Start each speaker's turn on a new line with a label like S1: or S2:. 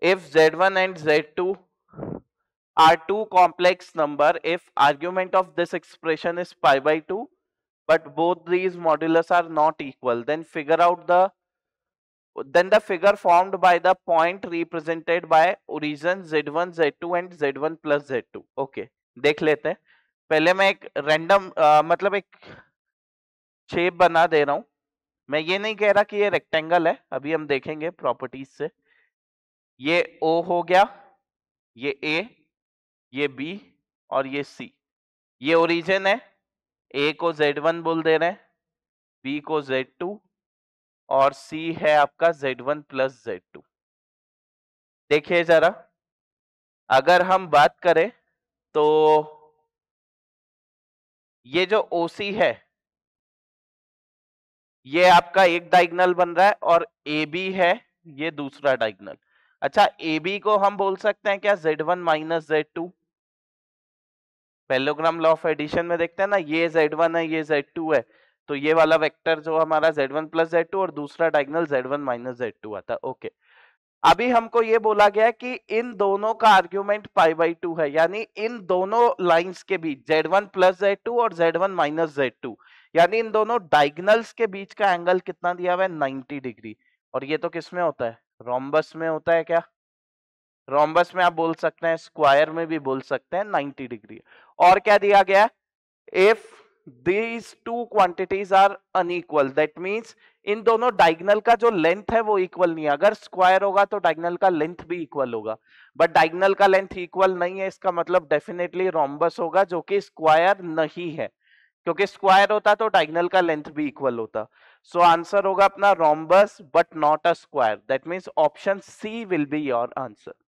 S1: if z1 and z2 are two complex number if argument of this expression is pi by 2 but both these modulus are not equal then figure out the then the figure formed by the point represented by origin z1 z2 and z1 plus z2 okay dekh lete hain pehle main ek random uh, matlab ek shape bana de raha hu main ye nahi keh raha ki ye rectangle hai abhi hum dekhenge properties se uh, ये ओ हो गया ये ए ये B और ये सी ये origin है ए को जेड वन बोल दे रहे हैं बी को जेड टू और सी है आपका Z one plus
S2: Z two देखिए जरा अगर हम बात करें तो ये जो ओ सी है ये आपका एक डायगनल बन रहा है और ए बी है
S1: ये दूसरा डायगनल अच्छा ए बी को हम बोल सकते हैं क्या Z one minus Z two parallelogram law of addition में देखते हैं ना ये जेड वन है ये जेड टू है तो ये वाला वेक्टर जो हमारा Z one plus Z two और दूसरा diagonal Z one minus Z two आता ओके अभी हमको ये बोला गया कि इन दोनों का आर्ग्यूमेंट पाई बाई टू है यानी इन दोनों लाइंस के बीच Z one plus Z two और Z one minus Z two यानी इन दोनों डायगनल्स के बीच का एंगल कितना दिया हुआ है 90 डिग्री और ये तो किसमें होता है रोम्बस में होता है क्या रोम्बस में आप बोल सकते हैं स्क्वायर में भी बोल सकते हैं 90 डिग्री और क्या दिया गया if these two quantities are unequal that means इन दोनों डायगनल का जो लेंथ है वो इक्वल नहीं है अगर स्क्वायर होगा तो डायगनल का लेंथ भी इक्वल होगा बट डायगनल का लेंथ इक्वल नहीं है इसका मतलब डेफिनेटली रोम्बस होगा जो कि स्क्वायर नहीं है क्योंकि स्क्वायर होता तो डायगनल का लेंथ भी इक्वल होता सो so आंसर होगा अपना rhombus but not a square that means option C will be your answer